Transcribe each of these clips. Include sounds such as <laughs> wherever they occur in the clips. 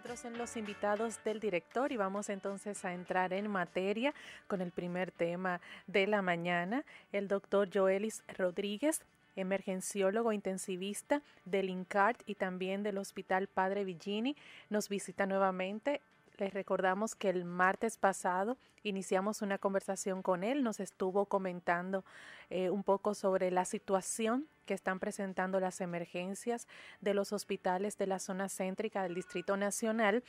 nosotros en los invitados del director y vamos entonces a entrar en materia con el primer tema de la mañana, el doctor Joelis Rodríguez, emergenciólogo intensivista del INCART y también del Hospital Padre Vigini, nos visita nuevamente. Les recordamos que el martes pasado iniciamos una conversación con él, nos estuvo comentando eh, un poco sobre la situación que están presentando las emergencias de los hospitales de la zona céntrica del Distrito Nacional.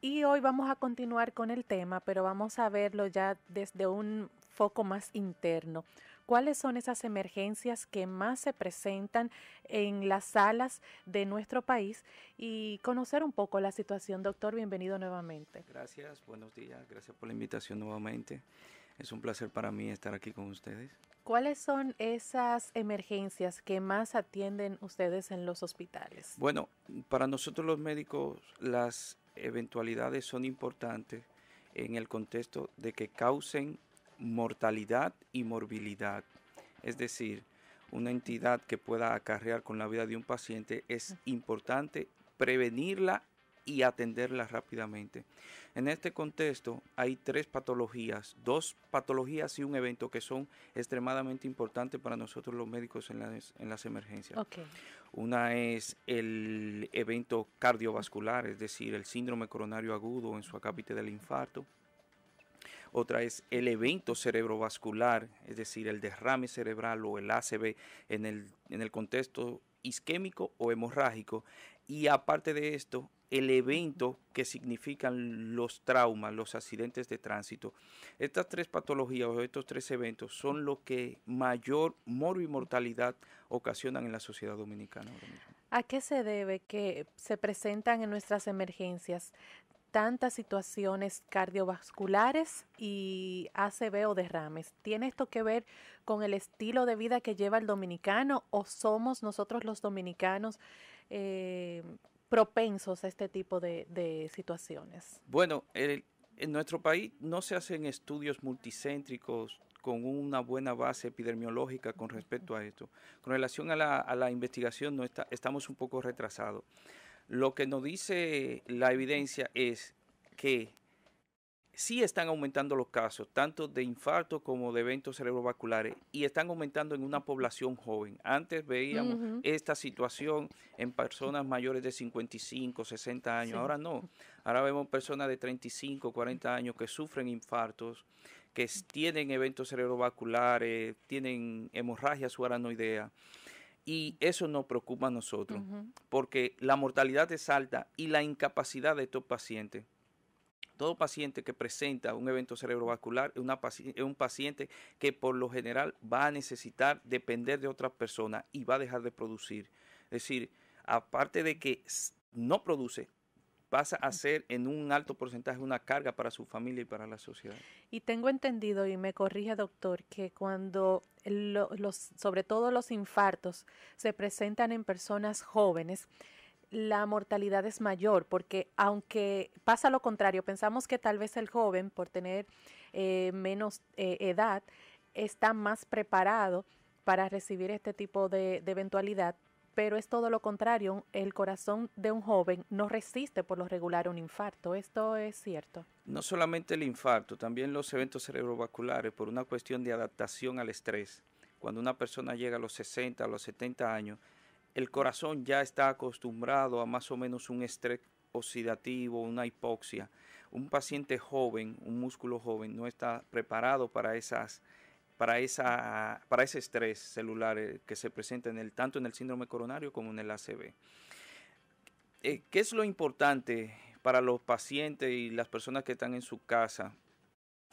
Y hoy vamos a continuar con el tema, pero vamos a verlo ya desde un foco más interno. ¿Cuáles son esas emergencias que más se presentan en las salas de nuestro país? Y conocer un poco la situación. Doctor, bienvenido nuevamente. Gracias, buenos días, gracias por la invitación nuevamente. Es un placer para mí estar aquí con ustedes. ¿Cuáles son esas emergencias que más atienden ustedes en los hospitales? Bueno, para nosotros los médicos las eventualidades son importantes en el contexto de que causen mortalidad y morbilidad. Es decir, una entidad que pueda acarrear con la vida de un paciente es importante prevenirla y atenderlas rápidamente. En este contexto hay tres patologías, dos patologías y un evento que son extremadamente importantes para nosotros los médicos en las, emergencias. Una es el evento cardiovascular, es decir, el síndrome coronario agudo en su acápite del infarto. Otra es el evento cerebrovascular, es decir, el derrame cerebral o el ACV en el, en el contexto isquémico o hemorrágico. Y aparte de esto, el evento que significan los traumas, los accidentes de tránsito. Estas tres patologías o estos tres eventos son lo que mayor moro y mortalidad ocasionan en la sociedad dominicana. ¿A qué se debe que se presentan en nuestras emergencias tantas situaciones cardiovasculares y ACV o derrames. ¿Tiene esto que ver con el estilo de vida que lleva el dominicano o somos nosotros los dominicanos eh, propensos a este tipo de, situaciones? Bueno, en nuestro país no se hacen estudios multicéntricos con una buena base epidemiológica con respecto a esto. Con relación a la, investigación, no estamos un poco retrasados. Lo que nos dice la evidencia es que sí están aumentando los casos, tanto de infarto como de eventos cerebrovasculares, y están aumentando en una población joven. Antes veíamos esta situación en personas mayores de 55, 60 años, ahora no. Ahora vemos personas de 35, 40 años que sufren infartos, que tienen eventos cerebrovasculares, tienen hemorragia suaranoidea, Y eso nos preocupa a nosotros, porque la mortalidad es alta y la incapacidad de estos pacientes todo paciente que presenta un evento cerebrovascular es, un paciente que por lo general va a necesitar depender de otras personas y va a dejar de producir. Es decir, aparte de que no produce, pasa a ser en un alto porcentaje una carga para su familia y para la sociedad. Y tengo entendido, y me corrige doctor, que cuando sobre todo los infartos se presentan en personas jóvenes, la mortalidad es mayor, porque aunque pasa lo contrario, pensamos que tal vez el joven, por tener eh, menos eh, edad, está más preparado para recibir este tipo de, de eventualidad, pero es todo lo contrario. El corazón de un joven no resiste por lo regular un infarto. Esto es cierto. No solamente el infarto, también los eventos cerebrovasculares por una cuestión de adaptación al estrés. Cuando una persona llega a los 60, a los 70 años, el corazón ya está acostumbrado a más o menos un estrés oxidativo, una hipoxia. Un paciente joven, un músculo joven, no está preparado para esas para, esa, para ese estrés celular eh, que se presenta tanto en el síndrome coronario como en el ACV. Eh, ¿Qué es lo importante para los pacientes y las personas que están en su casa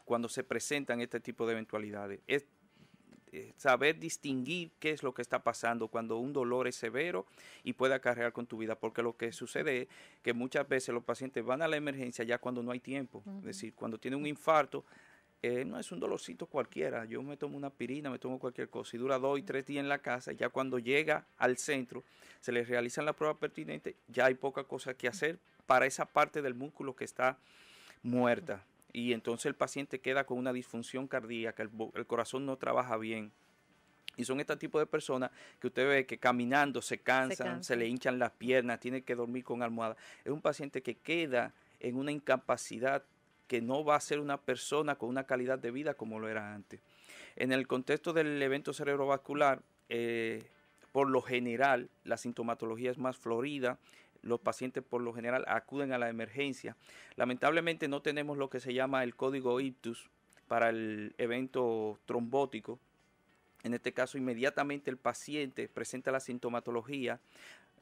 cuando se presentan este tipo de eventualidades? Eh, saber distinguir qué es lo que está pasando cuando un dolor es severo y puede acarrear con tu vida, porque lo que sucede es que muchas veces los pacientes van a la emergencia ya cuando no hay tiempo, es decir, cuando tiene un infarto, eh, no es un dolorcito cualquiera, yo me tomo una pirina, me tomo cualquier cosa y dura dos y tres días en la casa, ya cuando llega al centro, se le realizan la prueba pertinente, ya hay poca cosa que hacer para esa parte del músculo que está muerta y entonces el paciente queda con una disfunción cardíaca, el, corazón no trabaja bien. Y son este tipo de personas que usted ve que caminando se cansan, se, le hinchan las piernas, tiene que dormir con almohada. Es un paciente que queda en una incapacidad que no va a ser una persona con una calidad de vida como lo era antes. En el contexto del evento cerebrovascular, eh, por lo general, la sintomatología es más florida, los pacientes por lo general acuden a la emergencia. Lamentablemente no tenemos lo que se llama el código ictus para el evento trombótico. En este caso, inmediatamente el paciente presenta la sintomatología.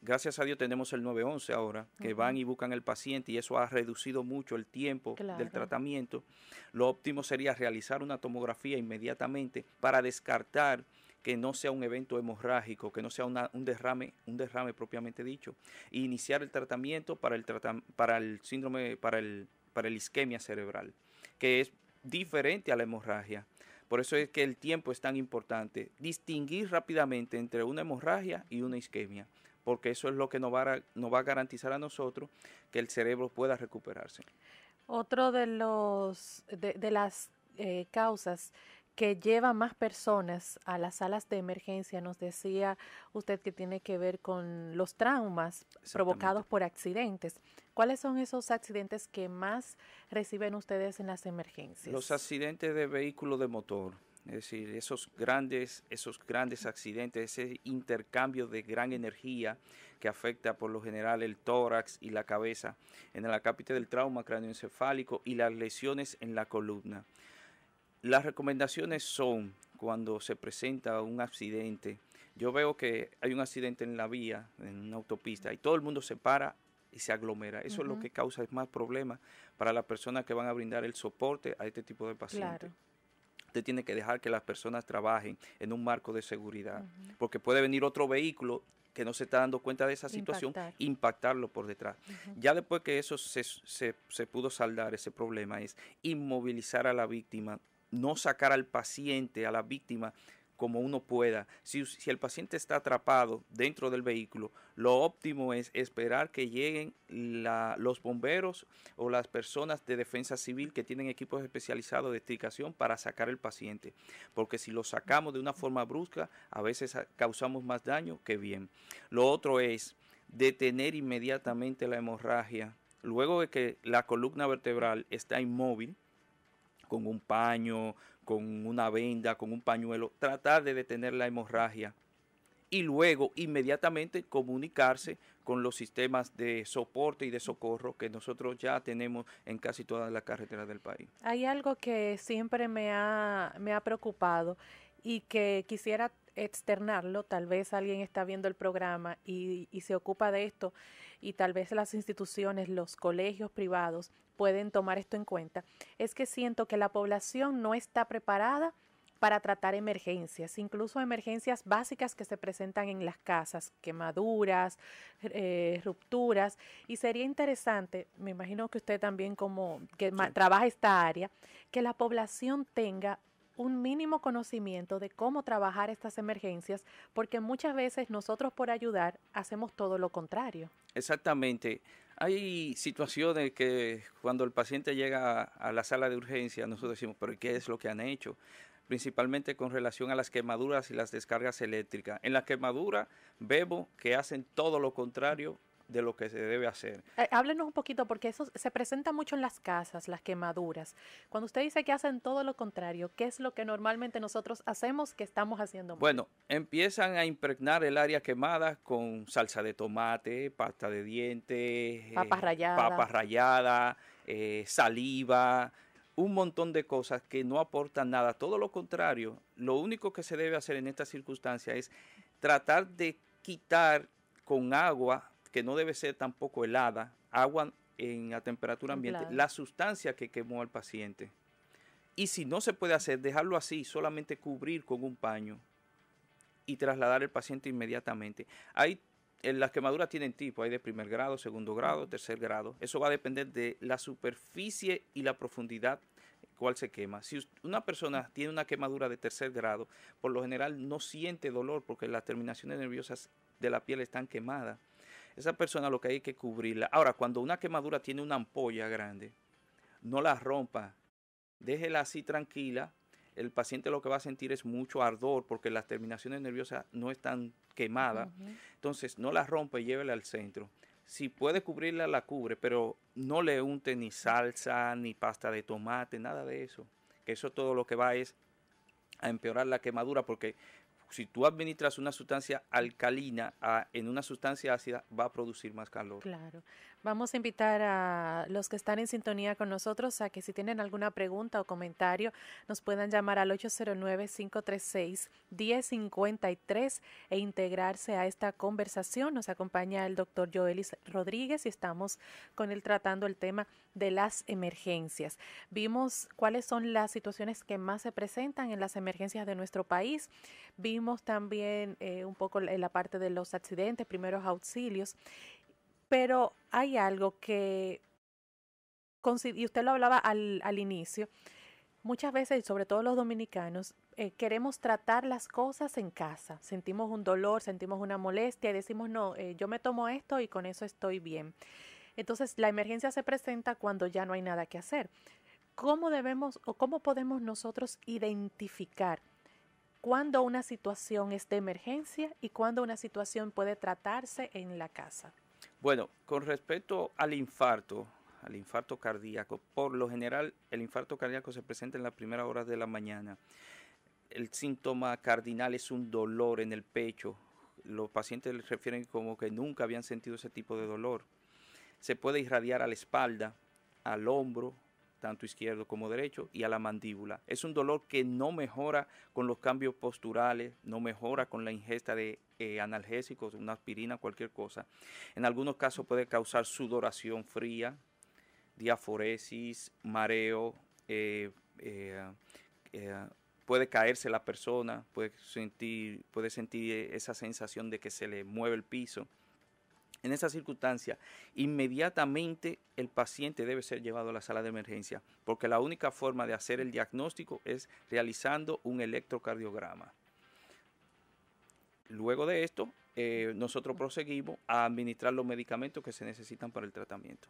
Gracias a Dios tenemos el 911 ahora, que van y buscan al paciente y eso ha reducido mucho el tiempo del tratamiento. Lo óptimo sería realizar una tomografía inmediatamente para descartar que no sea un evento hemorrágico, que no sea un derrame, un derrame propiamente dicho, e iniciar el tratamiento para el, para el síndrome, para el, para la isquemia cerebral, que es diferente a la hemorragia. Por eso es que el tiempo es tan importante. Distinguir rápidamente entre una hemorragia y una isquemia, porque eso es lo que nos va a, va a garantizar a nosotros que el cerebro pueda recuperarse. Otro de los de, las eh, causas que lleva más personas a las salas de emergencia, nos decía usted que tiene que ver con los traumas provocados por accidentes. ¿Cuáles son esos accidentes que más reciben ustedes en las emergencias? Los accidentes de vehículo de motor, es decir, esos grandes, esos grandes accidentes, ese intercambio de gran energía que afecta por lo general el tórax y la cabeza, en el acápite del trauma cráneoencefálico y las lesiones en la columna. Las recomendaciones son cuando se presenta un accidente. Yo veo que hay un accidente en la vía, en una autopista, y todo el mundo se para y se aglomera. Eso es lo que causa más problemas para las personas que van a brindar el soporte a este tipo de pacientes. Usted tiene que dejar que las personas trabajen en un marco de seguridad, porque puede venir otro vehículo que no se está dando cuenta de esa situación, impactarlo por detrás. Ya después que eso se pudo saldar, ese problema es inmovilizar a la víctima no sacar al paciente, a la víctima, como uno pueda. Si, el paciente está atrapado dentro del vehículo, lo óptimo es esperar que lleguen los bomberos o las personas de defensa civil que tienen equipos especializados de extricación para sacar al paciente. Porque si lo sacamos de una forma brusca, a veces causamos más daño que bien. Lo otro es detener inmediatamente la hemorragia. Luego de que la columna vertebral está inmóvil, con un paño, con una venda, con un pañuelo, tratar de detener la hemorragia y luego inmediatamente comunicarse con los sistemas de soporte y de socorro que nosotros ya tenemos en casi todas las carreteras del país. Hay algo que siempre me ha, me ha preocupado y que quisiera externarlo, tal vez alguien está viendo el programa y, se ocupa de esto y tal vez las instituciones, los colegios privados pueden tomar esto en cuenta, es que siento que la población no está preparada para tratar emergencias, incluso emergencias básicas que se presentan en las casas, quemaduras, eh, rupturas, y sería interesante, me imagino que usted también como que trabaja esta área, que la población tenga un mínimo conocimiento de cómo trabajar estas emergencias, porque muchas veces nosotros por ayudar hacemos todo lo contrario. Exactamente. Hay situaciones que cuando el paciente llega a la sala de urgencia, nosotros decimos, pero ¿qué es lo que han hecho? principalmente con relación a las quemaduras y las descargas eléctricas. En la quemadura vemos que hacen todo lo contrario de lo que se debe hacer. Eh, háblenos un poquito, porque eso se presenta mucho en las casas, las quemaduras. Cuando usted dice que hacen todo lo contrario, ¿qué es lo que normalmente nosotros hacemos que estamos haciendo Bueno, empiezan a impregnar el área quemada con salsa de tomate, pasta de dientes, eh, papas ralladas, eh, saliva, un montón de cosas que no aportan nada. Todo lo contrario, lo único que se debe hacer en esta circunstancia es tratar de quitar con agua que no debe ser tampoco helada, agua en la temperatura ah, ambiente, la sustancia que quemó al paciente. Y si no se puede hacer, dejarlo así, solamente cubrir con un paño y trasladar al paciente inmediatamente. Hay eh, las quemaduras tienen tipo, hay de primer grado, segundo grado, tercer grado. Eso va a depender de la superficie y la profundidad cuál se quema. Si una persona tiene una quemadura de tercer grado, por lo general no siente dolor porque las terminaciones nerviosas de la piel están quemadas. Esa persona lo que hay que cubrirla. Ahora, cuando una quemadura tiene una ampolla grande, no la rompa. Déjela así tranquila. El paciente lo que va a sentir es mucho ardor porque las terminaciones nerviosas no están quemadas. Entonces, no la rompa y llévela al centro. Si puede cubrirla, la cubre, pero no le unte ni salsa, ni pasta de tomate, nada de eso. Que eso todo lo que va es a empeorar la quemadura porque si tú administras una sustancia alcalina ah, en una sustancia ácida, va a producir más calor. Claro. Vamos a invitar a los que están en sintonía con nosotros a que si tienen alguna pregunta o comentario nos puedan llamar al 809-536-1053 e integrarse a esta conversación. Nos acompaña el doctor Joelis Rodríguez y estamos con él tratando el tema de las emergencias. Vimos cuáles son las situaciones que más se presentan en las emergencias de nuestro país. Vimos también eh, un poco la parte de los accidentes, primeros auxilios pero hay algo que, y usted lo hablaba al, al inicio, muchas veces, y sobre todo los dominicanos, eh, queremos tratar las cosas en casa. Sentimos un dolor, sentimos una molestia y decimos, no, eh, yo me tomo esto y con eso estoy bien. Entonces, la emergencia se presenta cuando ya no hay nada que hacer. ¿Cómo debemos o cómo podemos nosotros identificar cuándo una situación es de emergencia y cuándo una situación puede tratarse en la casa? Bueno, con respecto al infarto, al infarto cardíaco, por lo general el infarto cardíaco se presenta en las primeras horas de la mañana. El síntoma cardinal es un dolor en el pecho. Los pacientes refieren como que nunca habían sentido ese tipo de dolor. Se puede irradiar a la espalda, al hombro, tanto izquierdo como derecho, y a la mandíbula. Es un dolor que no mejora con los cambios posturales, no mejora con la ingesta de eh, analgésicos, una aspirina, cualquier cosa. En algunos casos puede causar sudoración fría, diaforesis, mareo, eh, eh, puede caerse la persona, puede sentir, puede sentir esa sensación de que se le mueve el piso en esa circunstancia, inmediatamente el paciente debe ser llevado a la sala de emergencia, porque la única forma de hacer el diagnóstico es realizando un electrocardiograma. Luego de esto, eh, nosotros proseguimos a administrar los medicamentos que se necesitan para el tratamiento.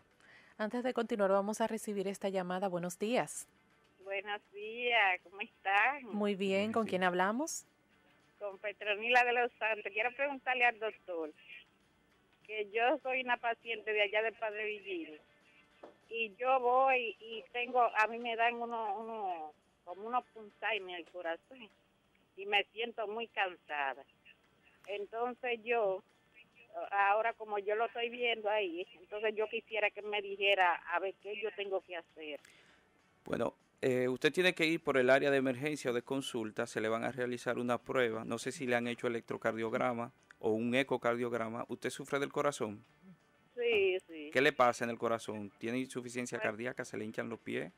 Antes de continuar, vamos a recibir esta llamada. Buenos días. Buenos días, ¿cómo están? Muy bien, ¿con quién hablamos? Con Petronila de los Santos. Quiero preguntarle al doctor, que yo soy una paciente de allá del Padre Vigil y yo voy y tengo, a mí me dan uno, como unos puntajes en el corazón y me siento muy cansada. Entonces yo, ahora como yo lo estoy viendo ahí, entonces yo quisiera que me dijera a ver qué yo tengo que hacer. Bueno, eh, usted tiene que ir por el área de emergencia o de consulta, se le van a realizar una prueba, no sé si le han hecho electrocardiograma o un ecocardiograma, usted sufre del corazón. Sí, sí. ¿Qué le pasa en el corazón? ¿Tiene insuficiencia pues cardíaca? ¿Se le hinchan los pies?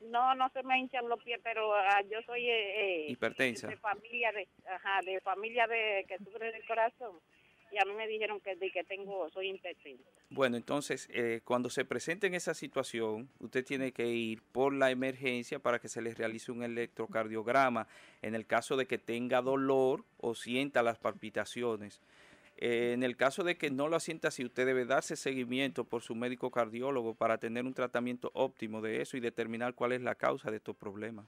No, no se me hinchan los pies, pero ah, yo soy eh, eh, hipertensa. De familia de, familia de que sufre del corazón. Y a mí me dijeron que, que tengo soy hipertensa. Bueno, entonces, eh, cuando se presente en esa situación, usted tiene que ir por la emergencia para que se les realice un electrocardiograma en el caso de que tenga dolor o sienta las palpitaciones. Eh, en el caso de que no lo sienta, así, usted debe darse seguimiento por su médico cardiólogo para tener un tratamiento óptimo de eso y determinar cuál es la causa de estos problemas.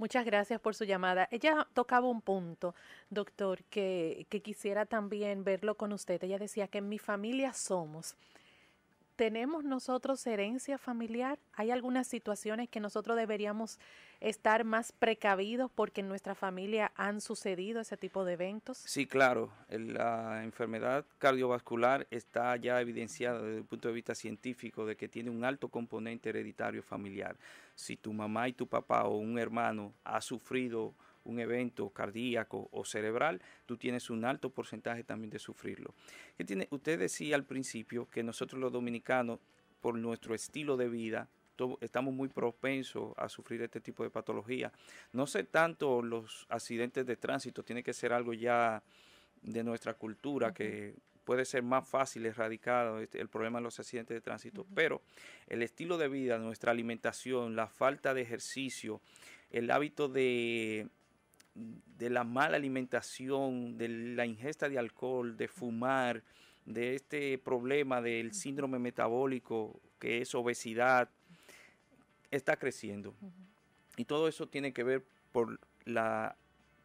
Muchas gracias por su llamada. Ella tocaba un punto, doctor, que, quisiera también verlo con usted. Ella decía que en mi familia somos ¿Tenemos nosotros herencia familiar? ¿Hay algunas situaciones que nosotros deberíamos estar más precavidos porque en nuestra familia han sucedido ese tipo de eventos? Sí, claro. La enfermedad cardiovascular está ya evidenciada desde el punto de vista científico de que tiene un alto componente hereditario familiar. Si tu mamá y tu papá o un hermano ha sufrido un evento cardíaco o cerebral, tú tienes un alto porcentaje también de sufrirlo. tiene? Usted decía al principio que nosotros los dominicanos, por nuestro estilo de vida, estamos muy propensos a sufrir este tipo de patología. No sé tanto los accidentes de tránsito, tiene que ser algo ya de nuestra cultura que puede ser más fácil erradicado este, el problema de los accidentes de tránsito, pero el estilo de vida, nuestra alimentación, la falta de ejercicio, el hábito de de la mala alimentación, de la ingesta de alcohol, de fumar, de este problema del síndrome metabólico que es obesidad, está creciendo. Y todo eso tiene que ver por la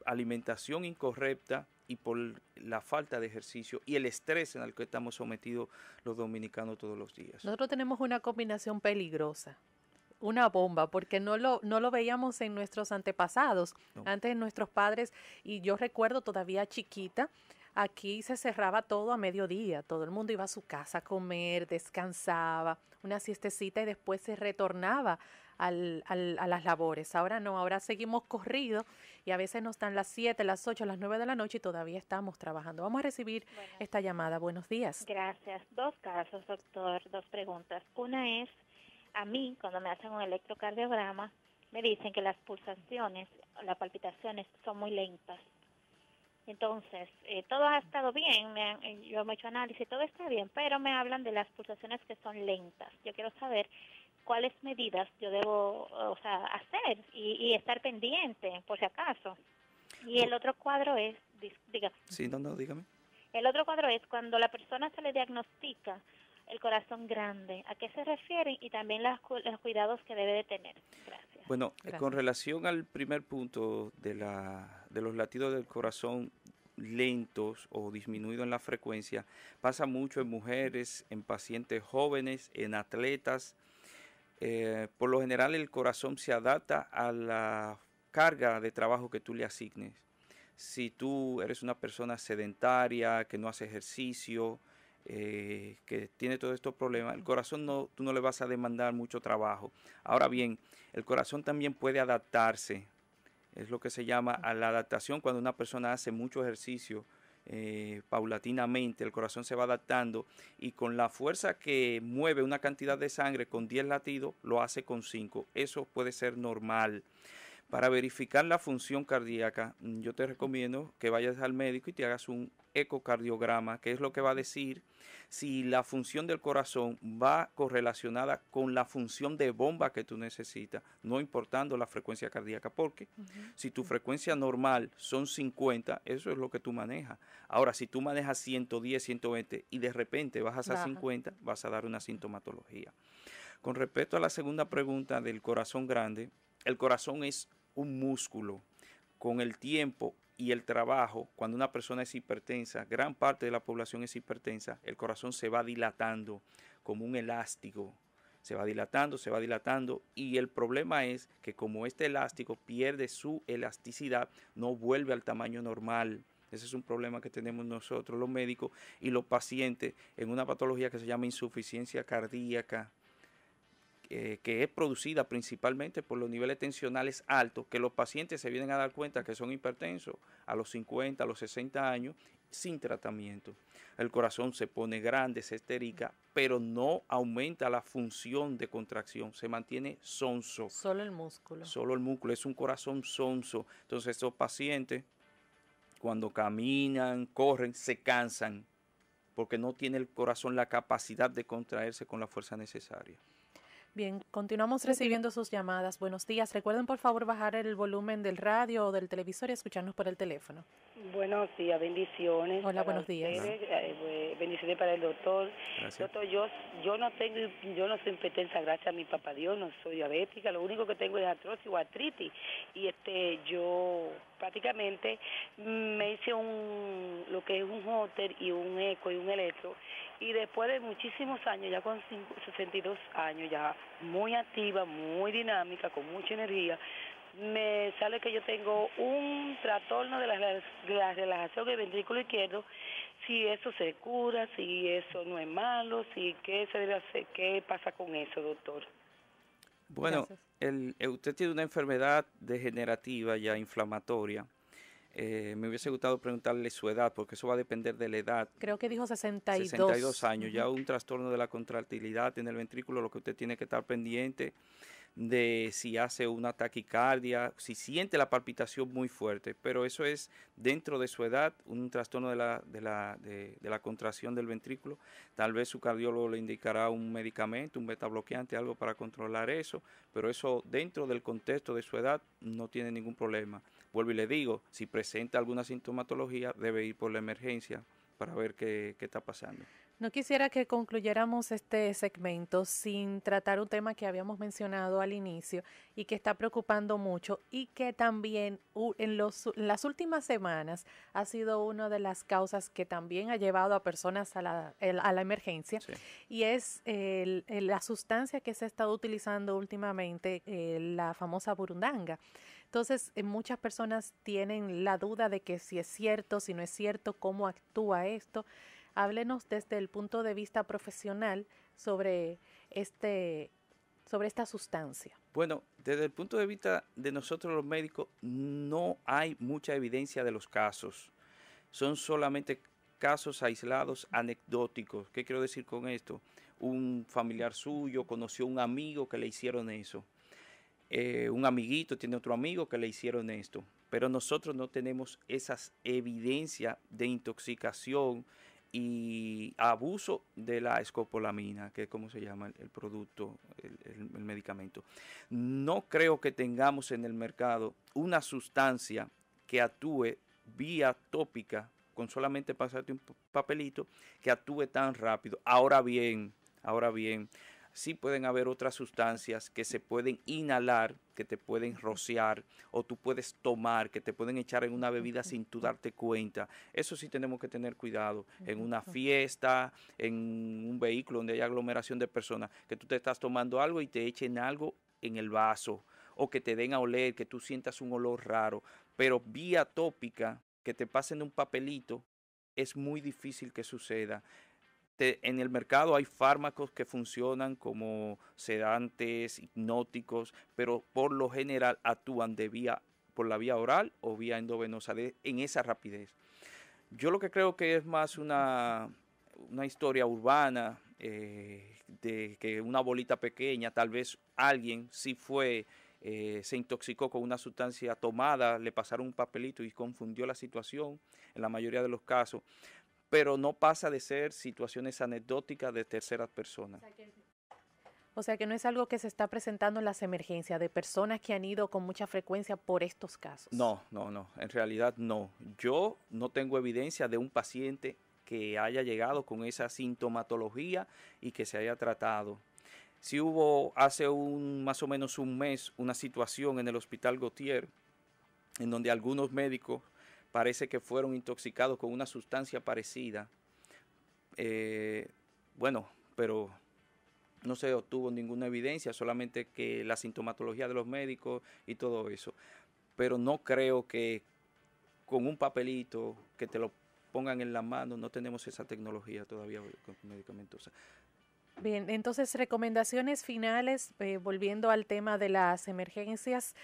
alimentación incorrecta y por la falta de ejercicio y el estrés en el que estamos sometidos los dominicanos todos los días. Nosotros tenemos una combinación peligrosa una bomba, porque no lo, no lo veíamos en nuestros antepasados, antes en nuestros padres, y yo recuerdo todavía chiquita, aquí se cerraba todo a mediodía, todo el mundo iba a su casa a comer, descansaba, una siestecita y después se retornaba al, a las labores. Ahora no, ahora seguimos corrido y a veces nos dan las 7, las 8, las 9 de la noche y todavía estamos trabajando. Vamos a recibir esta llamada. Buenos días. Gracias. Dos casos, doctor, dos preguntas. Una es a mí, cuando me hacen un electrocardiograma, me dicen que las pulsaciones, las palpitaciones son muy lentas. Entonces, eh, todo ha estado bien, eh, yo me he hecho análisis, todo está bien, pero me hablan de las pulsaciones que son lentas. Yo quiero saber cuáles medidas yo debo o sea, hacer y, estar pendiente, por si acaso. Y el otro cuadro es, dígame. Sí, no, dígame. El otro cuadro es cuando la persona se le diagnostica el corazón grande. ¿A qué se refiere? Y también los cuidados que debe de tener. Gracias. Bueno, con relación al primer punto de, la, de los latidos del corazón lentos o disminuidos en la frecuencia, pasa mucho en mujeres, en pacientes jóvenes, en atletas. Eh, por lo general el corazón se adapta a la carga de trabajo que tú le asignes. Si tú eres una persona sedentaria, que no hace ejercicio, eh, que tiene todos estos problemas, el corazón no, tú no le vas a demandar mucho trabajo. Ahora bien, el corazón también puede adaptarse, es lo que se llama a la adaptación cuando una persona hace mucho ejercicio. Eh, paulatinamente el corazón se va adaptando y con la fuerza que mueve una cantidad de sangre con 10 latidos lo hace con 5 eso puede ser normal para verificar la función cardíaca, mm, yo te recomiendo que vayas al médico y te hagas un ecocardiograma, que es lo que va a decir si la función del corazón va correlacionada con la función de bomba que tú necesitas, no importando la frecuencia cardíaca, porque si tu frecuencia normal son 50, eso es lo que tú manejas. Ahora, si tú manejas 110, 120 y de repente bajas a 50, vas a dar una sintomatología. Con respecto a la segunda pregunta del corazón grande, el corazón es un músculo. Con el tiempo y el trabajo, cuando una persona es hipertensa, gran parte de la población es hipertensa, el corazón se va dilatando como un elástico. Se va dilatando, se va dilatando y el problema es que como este elástico pierde su elasticidad, no vuelve al tamaño normal. Ese es un problema que tenemos nosotros, los médicos y los pacientes, en una patología que se llama insuficiencia cardíaca eh, que es producida principalmente por los niveles tensionales altos, que los pacientes se vienen a dar cuenta que son hipertensos a los 50, a los 60 años, sin tratamiento. El corazón se pone grande, se esterica, pero no aumenta la función de contracción, se mantiene sonso. Solo el músculo. Solo el músculo, es un corazón sonso. Entonces estos pacientes, cuando caminan, corren, se cansan, porque no tiene el corazón la capacidad de contraerse con la fuerza necesaria. Bien, continuamos recibiendo sus llamadas. Buenos días. Recuerden, por favor, bajar el volumen del radio o del televisor y escucharnos por el teléfono. Buenos días, bendiciones. Hola, buenos días. Eh, bendiciones para el doctor. Gracias. yo, yo no tengo, yo no soy hipertensa, gracias a mi papá Dios, no soy diabética. Lo único que tengo es artrosis o artritis. Y este, yo prácticamente me hice un, lo que es un hotel y un eco y un electro. Y después de muchísimos años, ya con 62 años, ya muy activa, muy dinámica, con mucha energía, me sale que yo tengo un trastorno de la, de la relajación del ventrículo izquierdo, si eso se cura, si eso no es malo, si qué se debe hacer, qué pasa con eso, doctor. Bueno, el, eh, usted tiene una enfermedad degenerativa ya inflamatoria. Eh, me hubiese gustado preguntarle su edad, porque eso va a depender de la edad. Creo que dijo 62. 62 años, ya un trastorno de la contractilidad en el ventrículo, lo que usted tiene que estar pendiente de si hace una taquicardia, si siente la palpitación muy fuerte, pero eso es dentro de su edad, un trastorno de la, de la, de, la contracción del ventrículo, tal vez su cardiólogo le indicará un medicamento, un bloqueante, algo para controlar eso, pero eso dentro del contexto de su edad no tiene ningún problema. Vuelvo y le digo, si presenta alguna sintomatología debe ir por la emergencia para ver qué, qué está pasando. No quisiera que concluyéramos este segmento sin tratar un tema que habíamos mencionado al inicio y que está preocupando mucho y que también en, las últimas semanas ha sido una de las causas que también ha llevado a personas a la, emergencia y es la sustancia que se ha estado utilizando últimamente, eh, la famosa burundanga. Entonces, eh, muchas personas tienen la duda de que si es cierto, si no es cierto, cómo actúa esto. Háblenos desde el punto de vista profesional sobre, este, sobre esta sustancia. Bueno, desde el punto de vista de nosotros los médicos, no hay mucha evidencia de los casos. Son solamente casos aislados anecdóticos. ¿Qué quiero decir con esto? Un familiar suyo conoció un amigo que le hicieron eso. Eh, un amiguito tiene otro amigo que le hicieron esto. Pero nosotros no tenemos esas evidencias de intoxicación y abuso de la escopolamina, que es como se llama el, producto, el, el, medicamento. No creo que tengamos en el mercado una sustancia que actúe vía tópica, con solamente pasarte un papelito, que actúe tan rápido. Ahora bien, ahora bien, sí pueden haber otras sustancias que se pueden inhalar, que te pueden rociar o tú puedes tomar, que te pueden echar en una bebida sin tú darte cuenta. Eso sí tenemos que tener cuidado. En una fiesta, en un vehículo donde hay aglomeración de personas, que tú te estás tomando algo y te echen algo en el vaso o que te den a oler, que tú sientas un olor raro, pero vía tópica, que te pasen un papelito, es muy difícil que suceda en el mercado hay fármacos que funcionan como sedantes, hipnóticos, pero por lo general actúan de vía, por la vía oral o vía endovenosa en esa rapidez. Yo lo que creo que es más una, historia urbana eh, de que una bolita pequeña, tal vez alguien si fue, eh, se intoxicó con una sustancia tomada, le pasaron un papelito y confundió la situación en la mayoría de los casos pero no pasa de ser situaciones anecdóticas de terceras personas. O sea que no es algo que se está presentando en las emergencias de personas que han ido con mucha frecuencia por estos casos. No, no, no, en realidad no. Yo no tengo evidencia de un paciente que haya llegado con esa sintomatología y que se haya tratado. Si hubo hace un más o menos un mes una situación en el hospital Gautier en donde algunos médicos parece que fueron intoxicados con una sustancia parecida. Eh, bueno, pero no se obtuvo ninguna evidencia, solamente que la sintomatología de los médicos y todo eso. Pero no creo que con un papelito que te lo pongan en la mano, no tenemos esa tecnología todavía con medicamentos. Bien, entonces recomendaciones finales, eh, volviendo al tema de las emergencias,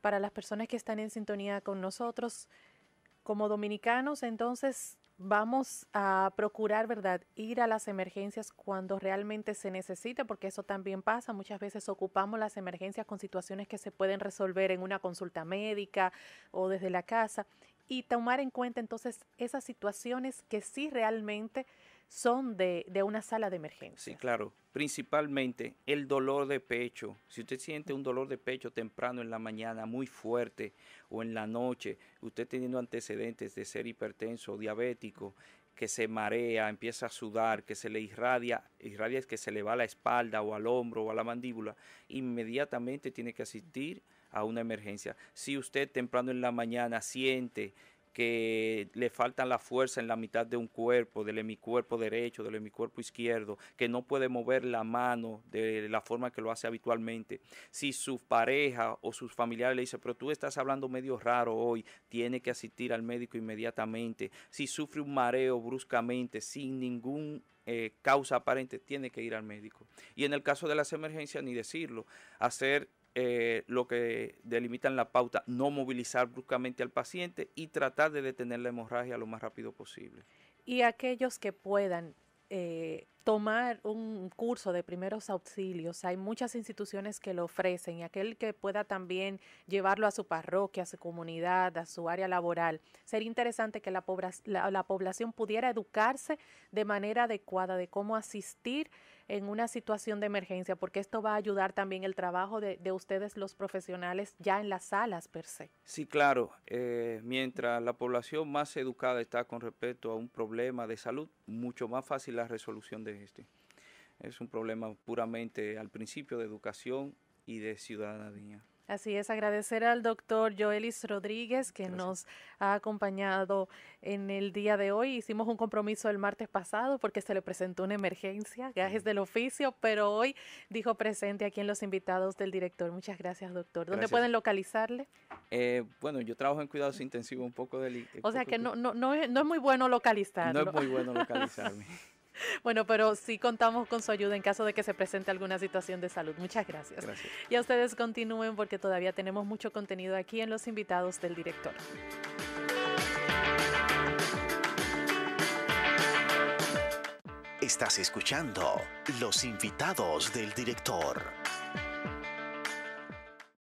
para las personas que están en sintonía con nosotros, como dominicanos entonces vamos a procurar, ¿verdad?, ir a las emergencias cuando realmente se necesita, porque eso también pasa. Muchas veces ocupamos las emergencias con situaciones que se pueden resolver en una consulta médica o desde la casa y tomar en cuenta entonces esas situaciones que sí realmente son de, de una sala de emergencia. Sí, claro. Principalmente el dolor de pecho. Si usted siente un dolor de pecho temprano en la mañana, muy fuerte, o en la noche, usted teniendo antecedentes de ser hipertenso, diabético, que se marea, empieza a sudar, que se le irradia, irradia es que se le va a la espalda o al hombro o a la mandíbula, inmediatamente tiene que asistir a una emergencia. Si usted temprano en la mañana siente que le faltan la fuerza en la mitad de un cuerpo, del hemicuerpo derecho, del hemicuerpo izquierdo, que no puede mover la mano de la forma que lo hace habitualmente. Si su pareja o sus familiares le dicen, pero tú estás hablando medio raro hoy, tiene que asistir al médico inmediatamente. Si sufre un mareo bruscamente, sin ningún eh, causa aparente, tiene que ir al médico. Y en el caso de las emergencias, ni decirlo, hacer eh, lo que delimitan la pauta, no movilizar bruscamente al paciente y tratar de detener la hemorragia lo más rápido posible. Y aquellos que puedan eh, tomar un curso de primeros auxilios, hay muchas instituciones que lo ofrecen y aquel que pueda también llevarlo a su parroquia, a su comunidad, a su área laboral, sería interesante que la población pudiera educarse de manera adecuada de cómo asistir en una situación de emergencia, porque esto va a ayudar también el trabajo de, ustedes los profesionales ya en las salas per se. Sí, claro. Eh, mientras la población más educada está con respecto a un problema de salud, mucho más fácil la resolución de este. Es un problema puramente al principio de educación y de ciudadanía. Así es, agradecer al doctor Joelis Rodríguez que nos ha acompañado en el día de hoy. Hicimos un compromiso el martes pasado porque se le presentó una emergencia, gajes del oficio, pero hoy dijo presente aquí en los invitados del director. Muchas gracias, doctor. ¿Dónde pueden localizarle? Eh, bueno, yo trabajo en cuidados intensivos un poco del... O sea que no, no, es, muy bueno localizarlo. No es muy bueno <laughs> localizarme. <laughs> Bueno, pero sí contamos con su ayuda en caso de que se presente alguna situación de salud. Muchas gracias. Y a ustedes continúen porque todavía tenemos mucho contenido aquí en Los Invitados del Director. Estás escuchando Los Invitados del Director.